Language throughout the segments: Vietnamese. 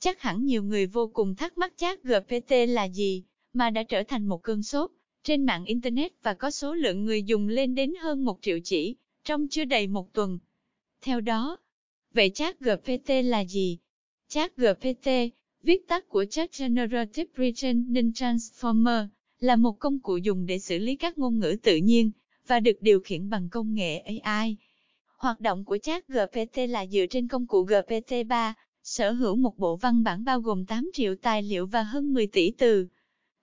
Chắc hẳn nhiều người vô cùng thắc mắc chat GPT là gì, mà đã trở thành một cơn sốt trên mạng Internet và có số lượng người dùng lên đến hơn 1 triệu chỉ, trong chưa đầy một tuần. Theo đó, vậy chat GPT là gì? Chat GPT, viết tắt của Chat Generative Reasoning Transformer, là một công cụ dùng để xử lý các ngôn ngữ tự nhiên và được điều khiển bằng công nghệ AI. Hoạt động của chat GPT là dựa trên công cụ GPT-3, sở hữu một bộ văn bản bao gồm 8 triệu tài liệu và hơn 10 tỷ từ.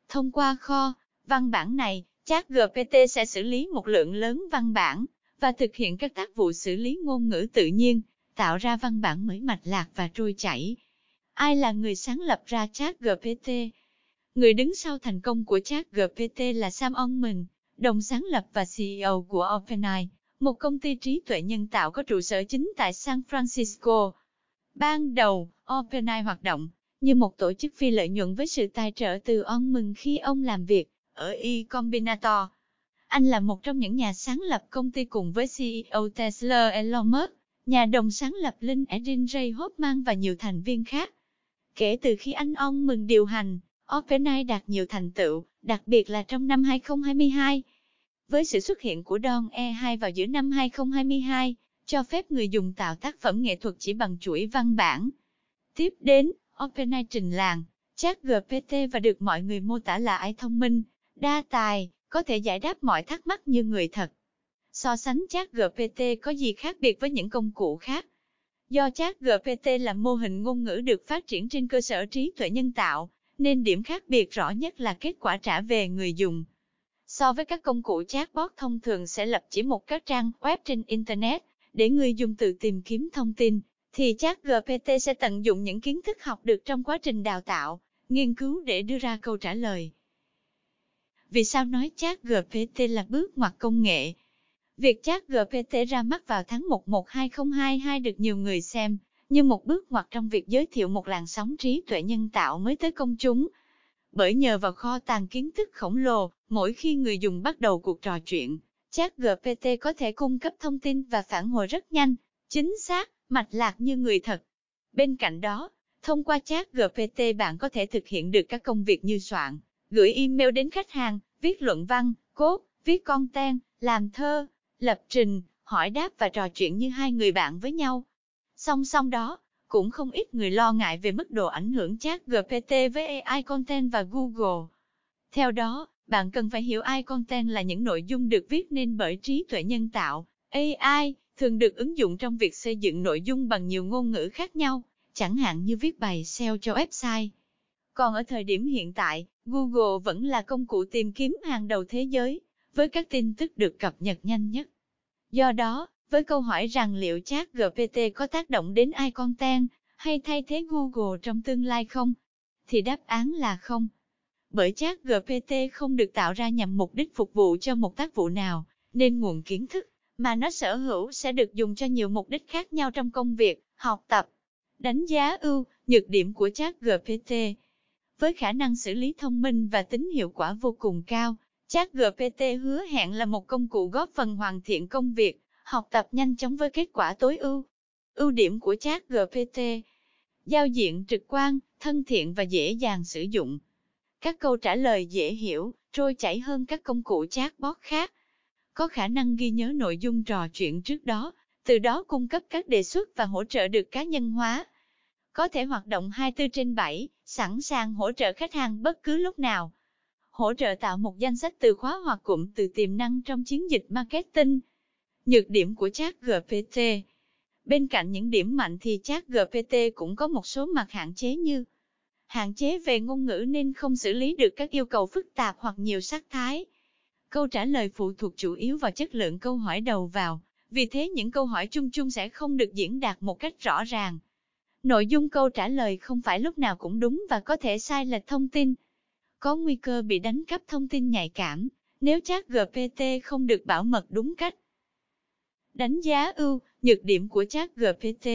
Thông qua kho, văn bản này, chat GPT sẽ xử lý một lượng lớn văn bản và thực hiện các tác vụ xử lý ngôn ngữ tự nhiên, tạo ra văn bản mới mạch lạc và trôi chảy. Ai là người sáng lập ra chat GPT? Người đứng sau thành công của chat GPT là Sam Altman, đồng sáng lập và CEO của OpenAI, một công ty trí tuệ nhân tạo có trụ sở chính tại San Francisco. Ban đầu, Openai hoạt động như một tổ chức phi lợi nhuận với sự tài trợ từ ông mừng khi ông làm việc ở E Anh là một trong những nhà sáng lập công ty cùng với CEO Tesla Elon Musk, nhà đồng sáng lập Linh Edin Ray Hoffman và nhiều thành viên khác. Kể từ khi anh ông mừng điều hành, OpenAI đạt nhiều thành tựu, đặc biệt là trong năm 2022. Với sự xuất hiện của Don E2 vào giữa năm 2022, cho phép người dùng tạo tác phẩm nghệ thuật chỉ bằng chuỗi văn bản. Tiếp đến, OpenAI trình làng, chat GPT và được mọi người mô tả là ai thông minh, đa tài, có thể giải đáp mọi thắc mắc như người thật. So sánh chat GPT có gì khác biệt với những công cụ khác? Do chat GPT là mô hình ngôn ngữ được phát triển trên cơ sở trí tuệ nhân tạo, nên điểm khác biệt rõ nhất là kết quả trả về người dùng. So với các công cụ chatbot thông thường sẽ lập chỉ một các trang web trên Internet, để người dùng tự tìm kiếm thông tin, thì chat GPT sẽ tận dụng những kiến thức học được trong quá trình đào tạo, nghiên cứu để đưa ra câu trả lời. Vì sao nói chat GPT là bước ngoặt công nghệ? Việc chat GPT ra mắt vào tháng 1 1 2022 được nhiều người xem, như một bước ngoặt trong việc giới thiệu một làn sóng trí tuệ nhân tạo mới tới công chúng. Bởi nhờ vào kho tàng kiến thức khổng lồ, mỗi khi người dùng bắt đầu cuộc trò chuyện, Chat GPT có thể cung cấp thông tin và phản hồi rất nhanh, chính xác, mạch lạc như người thật. Bên cạnh đó, thông qua chat GPT bạn có thể thực hiện được các công việc như soạn, gửi email đến khách hàng, viết luận văn, cốt, viết content, làm thơ, lập trình, hỏi đáp và trò chuyện như hai người bạn với nhau. Song song đó, cũng không ít người lo ngại về mức độ ảnh hưởng chat GPT với AI content và Google. Theo đó, bạn cần phải hiểu ai content là những nội dung được viết nên bởi trí tuệ nhân tạo, AI, thường được ứng dụng trong việc xây dựng nội dung bằng nhiều ngôn ngữ khác nhau, chẳng hạn như viết bài SEO cho website. Còn ở thời điểm hiện tại, Google vẫn là công cụ tìm kiếm hàng đầu thế giới, với các tin tức được cập nhật nhanh nhất. Do đó, với câu hỏi rằng liệu chat GPT có tác động đến ai content hay thay thế Google trong tương lai không, thì đáp án là không. Bởi chat GPT không được tạo ra nhằm mục đích phục vụ cho một tác vụ nào, nên nguồn kiến thức mà nó sở hữu sẽ được dùng cho nhiều mục đích khác nhau trong công việc, học tập. Đánh giá ưu, nhược điểm của chat GPT Với khả năng xử lý thông minh và tính hiệu quả vô cùng cao, chat GPT hứa hẹn là một công cụ góp phần hoàn thiện công việc, học tập nhanh chóng với kết quả tối ưu. Ưu điểm của chat GPT Giao diện trực quan, thân thiện và dễ dàng sử dụng. Các câu trả lời dễ hiểu, trôi chảy hơn các công cụ chatbot khác. Có khả năng ghi nhớ nội dung trò chuyện trước đó, từ đó cung cấp các đề xuất và hỗ trợ được cá nhân hóa. Có thể hoạt động 24 trên 7, sẵn sàng hỗ trợ khách hàng bất cứ lúc nào. Hỗ trợ tạo một danh sách từ khóa hoặc cụm từ tiềm năng trong chiến dịch marketing. Nhược điểm của chat GPT Bên cạnh những điểm mạnh thì chat GPT cũng có một số mặt hạn chế như hạn chế về ngôn ngữ nên không xử lý được các yêu cầu phức tạp hoặc nhiều sắc thái. Câu trả lời phụ thuộc chủ yếu vào chất lượng câu hỏi đầu vào, vì thế những câu hỏi chung chung sẽ không được diễn đạt một cách rõ ràng. Nội dung câu trả lời không phải lúc nào cũng đúng và có thể sai lệch thông tin. Có nguy cơ bị đánh cắp thông tin nhạy cảm, nếu chat GPT không được bảo mật đúng cách. Đánh giá ưu, nhược điểm của chat GPT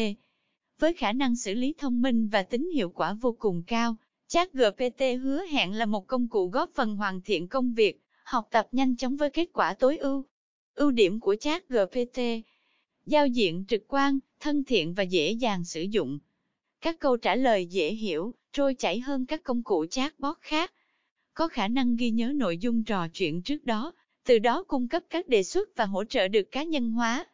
với khả năng xử lý thông minh và tính hiệu quả vô cùng cao, Chat GPT hứa hẹn là một công cụ góp phần hoàn thiện công việc, học tập nhanh chóng với kết quả tối ưu. Ưu điểm của Chat GPT Giao diện trực quan, thân thiện và dễ dàng sử dụng. Các câu trả lời dễ hiểu, trôi chảy hơn các công cụ chatbot khác. Có khả năng ghi nhớ nội dung trò chuyện trước đó, từ đó cung cấp các đề xuất và hỗ trợ được cá nhân hóa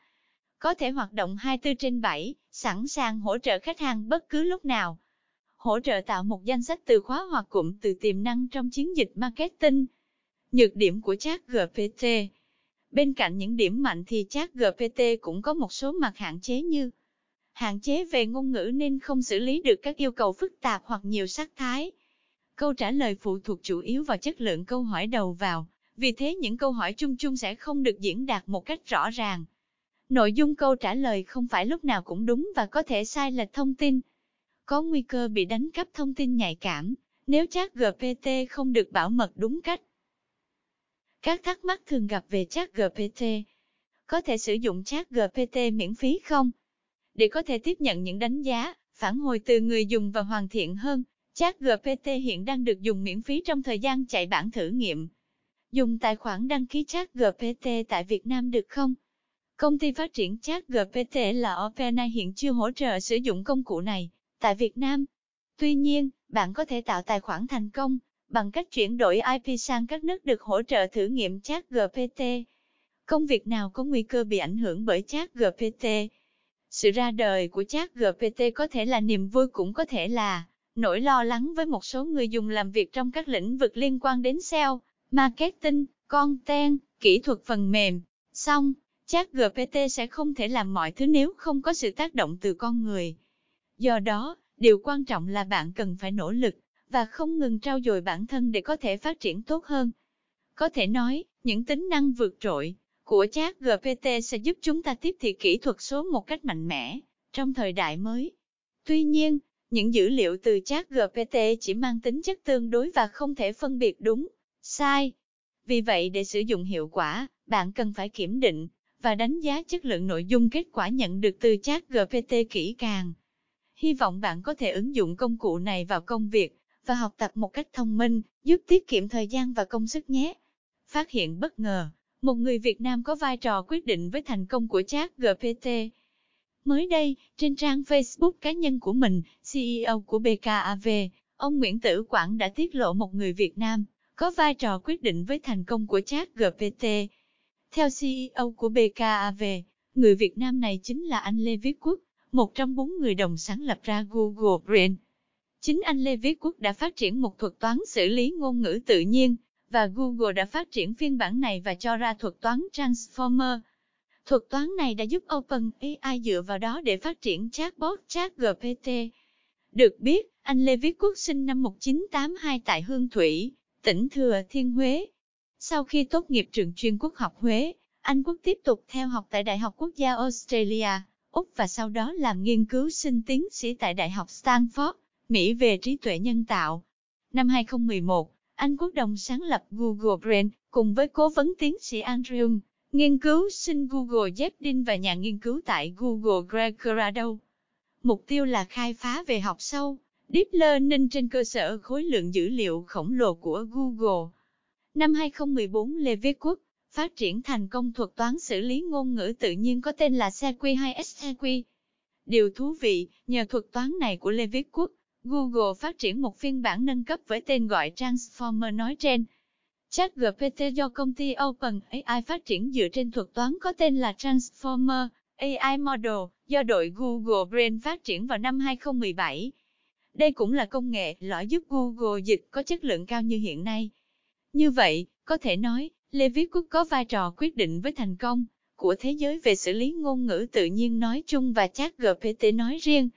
có thể hoạt động 24 trên 7, sẵn sàng hỗ trợ khách hàng bất cứ lúc nào. Hỗ trợ tạo một danh sách từ khóa hoặc cụm từ tiềm năng trong chiến dịch marketing. Nhược điểm của chat GPT Bên cạnh những điểm mạnh thì chat GPT cũng có một số mặt hạn chế như hạn chế về ngôn ngữ nên không xử lý được các yêu cầu phức tạp hoặc nhiều sắc thái. Câu trả lời phụ thuộc chủ yếu vào chất lượng câu hỏi đầu vào, vì thế những câu hỏi chung chung sẽ không được diễn đạt một cách rõ ràng nội dung câu trả lời không phải lúc nào cũng đúng và có thể sai lệch thông tin. Có nguy cơ bị đánh cắp thông tin nhạy cảm, nếu chat GPT không được bảo mật đúng cách. Các thắc mắc thường gặp về chat GPT. Có thể sử dụng chat GPT miễn phí không? Để có thể tiếp nhận những đánh giá, phản hồi từ người dùng và hoàn thiện hơn, chat GPT hiện đang được dùng miễn phí trong thời gian chạy bản thử nghiệm. Dùng tài khoản đăng ký chat GPT tại Việt Nam được không? Công ty phát triển chat GPT là OpenAI hiện chưa hỗ trợ sử dụng công cụ này tại Việt Nam. Tuy nhiên, bạn có thể tạo tài khoản thành công bằng cách chuyển đổi IP sang các nước được hỗ trợ thử nghiệm chat GPT. Công việc nào có nguy cơ bị ảnh hưởng bởi chat GPT? Sự ra đời của chat GPT có thể là niềm vui cũng có thể là nỗi lo lắng với một số người dùng làm việc trong các lĩnh vực liên quan đến SEO, marketing, content, kỹ thuật phần mềm. Xong, Chat GPT sẽ không thể làm mọi thứ nếu không có sự tác động từ con người. Do đó, điều quan trọng là bạn cần phải nỗ lực và không ngừng trau dồi bản thân để có thể phát triển tốt hơn. Có thể nói, những tính năng vượt trội của chat GPT sẽ giúp chúng ta tiếp thị kỹ thuật số một cách mạnh mẽ trong thời đại mới. Tuy nhiên, những dữ liệu từ chat GPT chỉ mang tính chất tương đối và không thể phân biệt đúng, sai. Vì vậy để sử dụng hiệu quả, bạn cần phải kiểm định, và đánh giá chất lượng nội dung kết quả nhận được từ chat GPT kỹ càng. Hy vọng bạn có thể ứng dụng công cụ này vào công việc và học tập một cách thông minh, giúp tiết kiệm thời gian và công sức nhé. Phát hiện bất ngờ, một người Việt Nam có vai trò quyết định với thành công của chat GPT. Mới đây, trên trang Facebook cá nhân của mình, CEO của BKAV, ông Nguyễn Tử Quảng đã tiết lộ một người Việt Nam có vai trò quyết định với thành công của chat GPT theo CEO của BKAV, người Việt Nam này chính là anh Lê Viết Quốc, một trong bốn người đồng sáng lập ra Google Brain. Chính anh Lê Viết Quốc đã phát triển một thuật toán xử lý ngôn ngữ tự nhiên, và Google đã phát triển phiên bản này và cho ra thuật toán Transformer. Thuật toán này đã giúp OpenAI dựa vào đó để phát triển chatbot ChatGPT. Được biết, anh Lê Viết Quốc sinh năm 1982 tại Hương Thủy, tỉnh Thừa Thiên Huế. Sau khi tốt nghiệp trường chuyên quốc học Huế, Anh Quốc tiếp tục theo học tại Đại học Quốc gia Australia, Úc và sau đó làm nghiên cứu sinh tiến sĩ tại Đại học Stanford, Mỹ về trí tuệ nhân tạo. Năm 2011, Anh Quốc đồng sáng lập Google Brain cùng với cố vấn tiến sĩ Andrew, nghiên cứu sinh Google Jeffdin và nhà nghiên cứu tại Google Greg Grado. Mục tiêu là khai phá về học sâu, deep learning trên cơ sở khối lượng dữ liệu khổng lồ của Google. Năm 2014 Lê Viết Quốc phát triển thành công thuật toán xử lý ngôn ngữ tự nhiên có tên là CQ2SCQ. Điều thú vị, nhờ thuật toán này của Lê Viết Quốc, Google phát triển một phiên bản nâng cấp với tên gọi Transformer nói trên. ChatGPT do công ty OpenAI phát triển dựa trên thuật toán có tên là Transformer AI Model do đội Google Brain phát triển vào năm 2017. Đây cũng là công nghệ lõi giúp Google dịch có chất lượng cao như hiện nay. Như vậy, có thể nói, Lê Viết Quốc có vai trò quyết định với thành công của thế giới về xử lý ngôn ngữ tự nhiên nói chung và chat GPT nói riêng.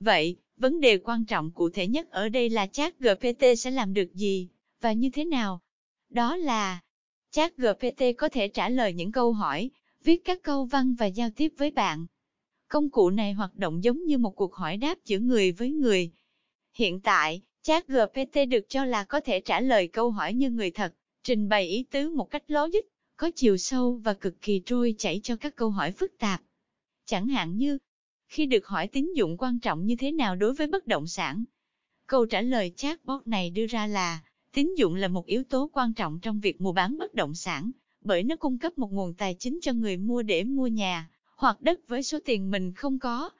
Vậy, vấn đề quan trọng cụ thể nhất ở đây là chat GPT sẽ làm được gì, và như thế nào? Đó là, chat GPT có thể trả lời những câu hỏi, viết các câu văn và giao tiếp với bạn. Công cụ này hoạt động giống như một cuộc hỏi đáp giữa người với người. Hiện tại, Chat GPT được cho là có thể trả lời câu hỏi như người thật, trình bày ý tứ một cách logic, có chiều sâu và cực kỳ trôi chảy cho các câu hỏi phức tạp. Chẳng hạn như, khi được hỏi tín dụng quan trọng như thế nào đối với bất động sản, câu trả lời chatbot này đưa ra là, tín dụng là một yếu tố quan trọng trong việc mua bán bất động sản, bởi nó cung cấp một nguồn tài chính cho người mua để mua nhà, hoặc đất với số tiền mình không có.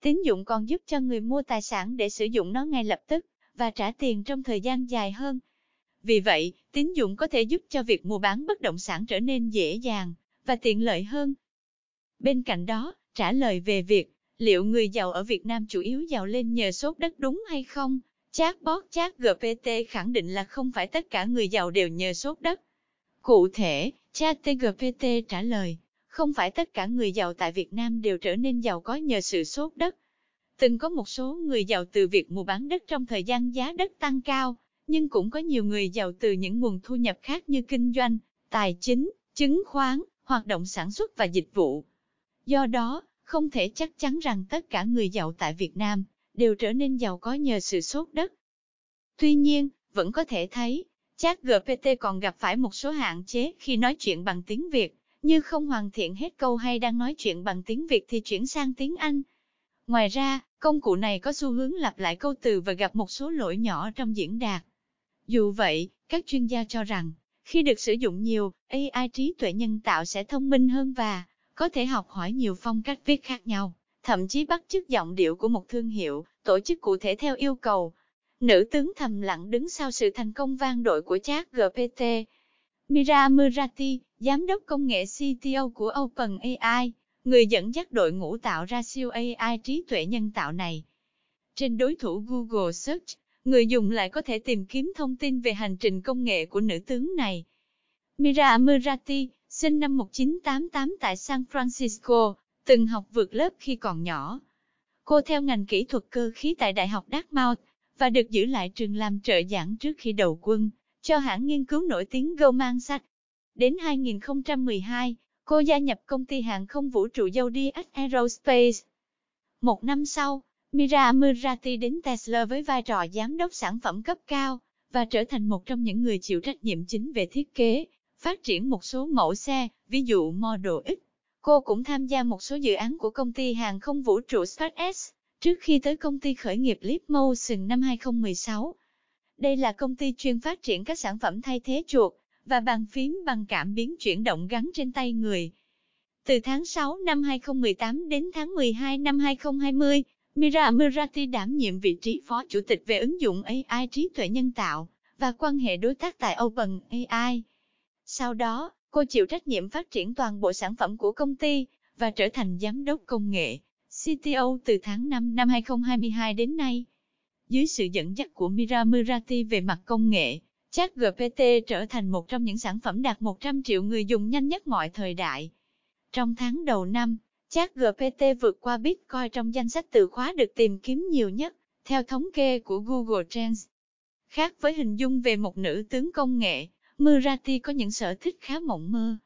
Tín dụng còn giúp cho người mua tài sản để sử dụng nó ngay lập tức, và trả tiền trong thời gian dài hơn. Vì vậy, tín dụng có thể giúp cho việc mua bán bất động sản trở nên dễ dàng và tiện lợi hơn. Bên cạnh đó, trả lời về việc liệu người giàu ở Việt Nam chủ yếu giàu lên nhờ sốt đất đúng hay không, chatbot chat GPT khẳng định là không phải tất cả người giàu đều nhờ sốt đất. Cụ thể, chat GPT trả lời, không phải tất cả người giàu tại Việt Nam đều trở nên giàu có nhờ sự sốt đất, Từng có một số người giàu từ việc mua bán đất trong thời gian giá đất tăng cao, nhưng cũng có nhiều người giàu từ những nguồn thu nhập khác như kinh doanh, tài chính, chứng khoán, hoạt động sản xuất và dịch vụ. Do đó, không thể chắc chắn rằng tất cả người giàu tại Việt Nam đều trở nên giàu có nhờ sự sốt đất. Tuy nhiên, vẫn có thể thấy, chat GPT còn gặp phải một số hạn chế khi nói chuyện bằng tiếng Việt, như không hoàn thiện hết câu hay đang nói chuyện bằng tiếng Việt thì chuyển sang tiếng Anh, Ngoài ra, công cụ này có xu hướng lặp lại câu từ và gặp một số lỗi nhỏ trong diễn đạt. Dù vậy, các chuyên gia cho rằng, khi được sử dụng nhiều, AI trí tuệ nhân tạo sẽ thông minh hơn và có thể học hỏi nhiều phong cách viết khác nhau, thậm chí bắt chước giọng điệu của một thương hiệu, tổ chức cụ thể theo yêu cầu. Nữ tướng thầm lặng đứng sau sự thành công vang đội của chat GPT. Mira Murati, giám đốc công nghệ CTO của OpenAI, người dẫn dắt đội ngũ tạo ra siêu AI trí tuệ nhân tạo này. Trên đối thủ Google Search, người dùng lại có thể tìm kiếm thông tin về hành trình công nghệ của nữ tướng này. Mira Murati, sinh năm 1988 tại San Francisco, từng học vượt lớp khi còn nhỏ. Cô theo ngành kỹ thuật cơ khí tại Đại học Dartmouth và được giữ lại trường làm trợ giảng trước khi đầu quân cho hãng nghiên cứu nổi tiếng Goldman Sachs. Đến 2012, Cô gia nhập công ty hàng không vũ trụ Zodiac Aerospace. Một năm sau, Mira Murati đến Tesla với vai trò giám đốc sản phẩm cấp cao và trở thành một trong những người chịu trách nhiệm chính về thiết kế, phát triển một số mẫu xe, ví dụ Model X. Cô cũng tham gia một số dự án của công ty hàng không vũ trụ SpaceX trước khi tới công ty khởi nghiệp Leap Motion năm 2016. Đây là công ty chuyên phát triển các sản phẩm thay thế chuột, và bàn phím bằng cảm biến chuyển động gắn trên tay người. Từ tháng 6 năm 2018 đến tháng 12 năm 2020, Mira Murati đảm nhiệm vị trí phó chủ tịch về ứng dụng AI trí tuệ nhân tạo và quan hệ đối tác tại OpenAI. Sau đó, cô chịu trách nhiệm phát triển toàn bộ sản phẩm của công ty và trở thành giám đốc công nghệ, CTO từ tháng 5 năm 2022 đến nay. Dưới sự dẫn dắt của Mira Murati về mặt công nghệ, Chat GPT trở thành một trong những sản phẩm đạt 100 triệu người dùng nhanh nhất mọi thời đại. Trong tháng đầu năm, Chat GPT vượt qua Bitcoin trong danh sách từ khóa được tìm kiếm nhiều nhất, theo thống kê của Google Trends. Khác với hình dung về một nữ tướng công nghệ, Murati có những sở thích khá mộng mơ.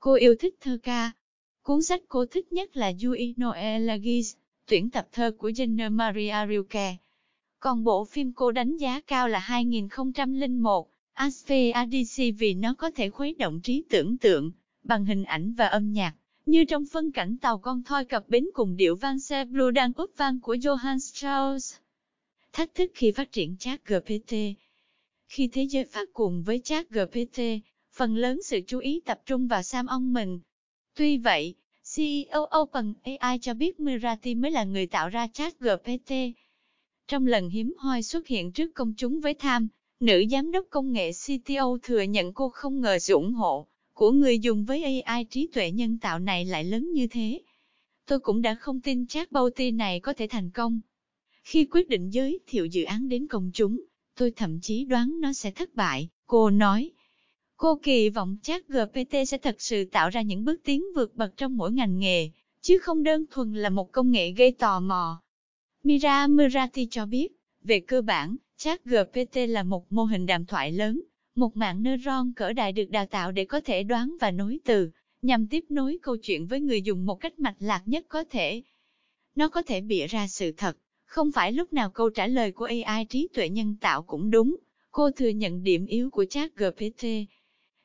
Cô yêu thích thơ ca. Cuốn sách cô thích nhất là Yui no tuyển tập thơ của Jenner Maria Rilke. Còn bộ phim cô đánh giá cao là 2001, ADC vì nó có thể khuấy động trí tưởng tượng, bằng hình ảnh và âm nhạc, như trong phân cảnh tàu con thoi cập bến cùng điệu vang xe blue đang úp vang của Johann Strauss. Thách thức khi phát triển chat GPT Khi thế giới phát cuồng với chat GPT, phần lớn sự chú ý tập trung vào Sam ông mình. Tuy vậy, CEO OpenAI cho biết Mirati mới là người tạo ra chat GPT. Trong lần hiếm hoi xuất hiện trước công chúng với tham, nữ giám đốc công nghệ CTO thừa nhận cô không ngờ sự ủng hộ của người dùng với AI trí tuệ nhân tạo này lại lớn như thế. Tôi cũng đã không tin chat bounty này có thể thành công. Khi quyết định giới thiệu dự án đến công chúng, tôi thậm chí đoán nó sẽ thất bại, cô nói. Cô kỳ vọng chat GPT sẽ thật sự tạo ra những bước tiến vượt bậc trong mỗi ngành nghề, chứ không đơn thuần là một công nghệ gây tò mò. Mira Murati cho biết, về cơ bản, chat GPT là một mô hình đàm thoại lớn, một mạng neuron cỡ đại được đào tạo để có thể đoán và nối từ, nhằm tiếp nối câu chuyện với người dùng một cách mạch lạc nhất có thể. Nó có thể bịa ra sự thật, không phải lúc nào câu trả lời của AI trí tuệ nhân tạo cũng đúng. Cô thừa nhận điểm yếu của chat GPT.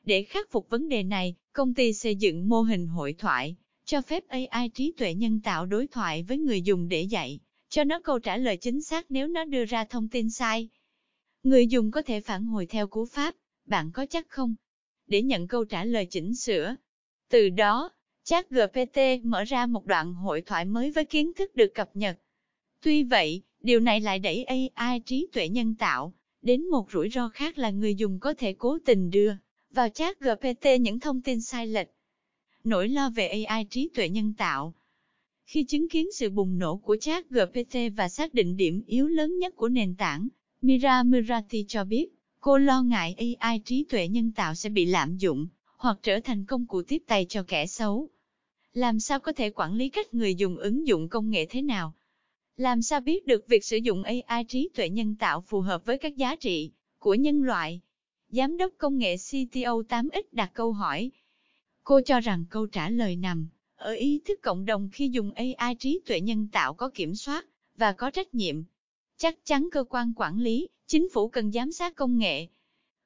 Để khắc phục vấn đề này, công ty xây dựng mô hình hội thoại, cho phép AI trí tuệ nhân tạo đối thoại với người dùng để dạy, cho nó câu trả lời chính xác nếu nó đưa ra thông tin sai. Người dùng có thể phản hồi theo cú pháp, bạn có chắc không? Để nhận câu trả lời chỉnh sửa. Từ đó, chat GPT mở ra một đoạn hội thoại mới với kiến thức được cập nhật. Tuy vậy, điều này lại đẩy AI trí tuệ nhân tạo đến một rủi ro khác là người dùng có thể cố tình đưa vào chat GPT những thông tin sai lệch. Nỗi lo về AI trí tuệ nhân tạo khi chứng kiến sự bùng nổ của chat GPT và xác định điểm yếu lớn nhất của nền tảng, Mira Murati cho biết, cô lo ngại AI trí tuệ nhân tạo sẽ bị lạm dụng, hoặc trở thành công cụ tiếp tay cho kẻ xấu. Làm sao có thể quản lý cách người dùng ứng dụng công nghệ thế nào? Làm sao biết được việc sử dụng AI trí tuệ nhân tạo phù hợp với các giá trị của nhân loại? Giám đốc công nghệ CTO 8X đặt câu hỏi. Cô cho rằng câu trả lời nằm ở ý thức cộng đồng khi dùng AI trí tuệ nhân tạo có kiểm soát và có trách nhiệm, chắc chắn cơ quan quản lý, chính phủ cần giám sát công nghệ.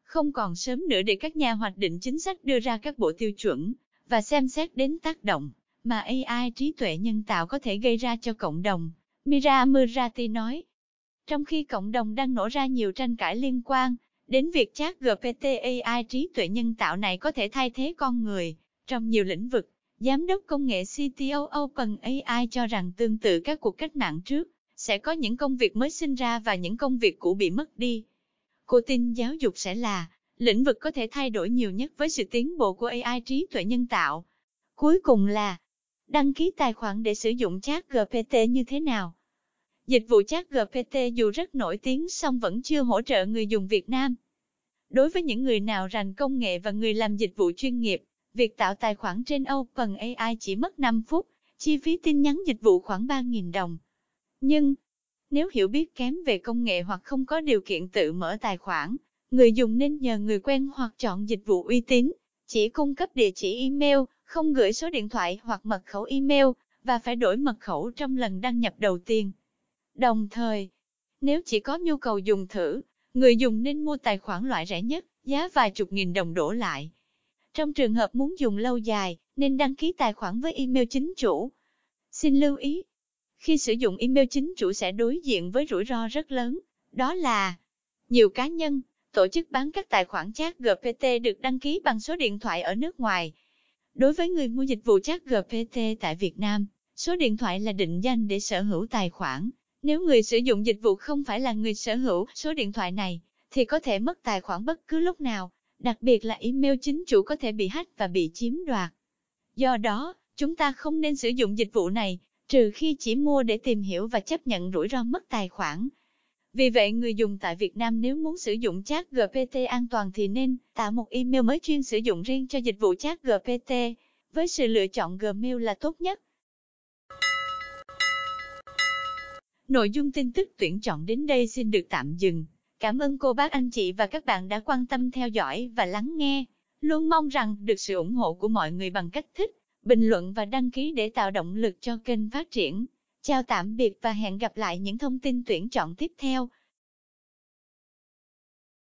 Không còn sớm nữa để các nhà hoạch định chính sách đưa ra các bộ tiêu chuẩn và xem xét đến tác động mà AI trí tuệ nhân tạo có thể gây ra cho cộng đồng, Mira Murati nói. Trong khi cộng đồng đang nổ ra nhiều tranh cãi liên quan đến việc chat GPT AI trí tuệ nhân tạo này có thể thay thế con người trong nhiều lĩnh vực, Giám đốc công nghệ CTO OpenAI cho rằng tương tự các cuộc cách mạng trước, sẽ có những công việc mới sinh ra và những công việc cũ bị mất đi. Cô tin giáo dục sẽ là lĩnh vực có thể thay đổi nhiều nhất với sự tiến bộ của AI trí tuệ nhân tạo. Cuối cùng là đăng ký tài khoản để sử dụng chat GPT như thế nào. Dịch vụ chat GPT dù rất nổi tiếng song vẫn chưa hỗ trợ người dùng Việt Nam. Đối với những người nào rành công nghệ và người làm dịch vụ chuyên nghiệp, Việc tạo tài khoản trên Open AI chỉ mất 5 phút, chi phí tin nhắn dịch vụ khoảng 3.000 đồng. Nhưng, nếu hiểu biết kém về công nghệ hoặc không có điều kiện tự mở tài khoản, người dùng nên nhờ người quen hoặc chọn dịch vụ uy tín, chỉ cung cấp địa chỉ email, không gửi số điện thoại hoặc mật khẩu email và phải đổi mật khẩu trong lần đăng nhập đầu tiên. Đồng thời, nếu chỉ có nhu cầu dùng thử, người dùng nên mua tài khoản loại rẻ nhất, giá vài chục nghìn đồng đổ lại. Trong trường hợp muốn dùng lâu dài, nên đăng ký tài khoản với email chính chủ. Xin lưu ý, khi sử dụng email chính chủ sẽ đối diện với rủi ro rất lớn, đó là nhiều cá nhân, tổ chức bán các tài khoản chat GPT được đăng ký bằng số điện thoại ở nước ngoài. Đối với người mua dịch vụ chat GPT tại Việt Nam, số điện thoại là định danh để sở hữu tài khoản. Nếu người sử dụng dịch vụ không phải là người sở hữu số điện thoại này, thì có thể mất tài khoản bất cứ lúc nào đặc biệt là email chính chủ có thể bị hack và bị chiếm đoạt. Do đó, chúng ta không nên sử dụng dịch vụ này, trừ khi chỉ mua để tìm hiểu và chấp nhận rủi ro mất tài khoản. Vì vậy, người dùng tại Việt Nam nếu muốn sử dụng chat GPT an toàn thì nên tạo một email mới chuyên sử dụng riêng cho dịch vụ chat GPT, với sự lựa chọn Gmail là tốt nhất. Nội dung tin tức tuyển chọn đến đây xin được tạm dừng. Cảm ơn cô bác anh chị và các bạn đã quan tâm theo dõi và lắng nghe. Luôn mong rằng được sự ủng hộ của mọi người bằng cách thích, bình luận và đăng ký để tạo động lực cho kênh phát triển. Chào tạm biệt và hẹn gặp lại những thông tin tuyển chọn tiếp theo.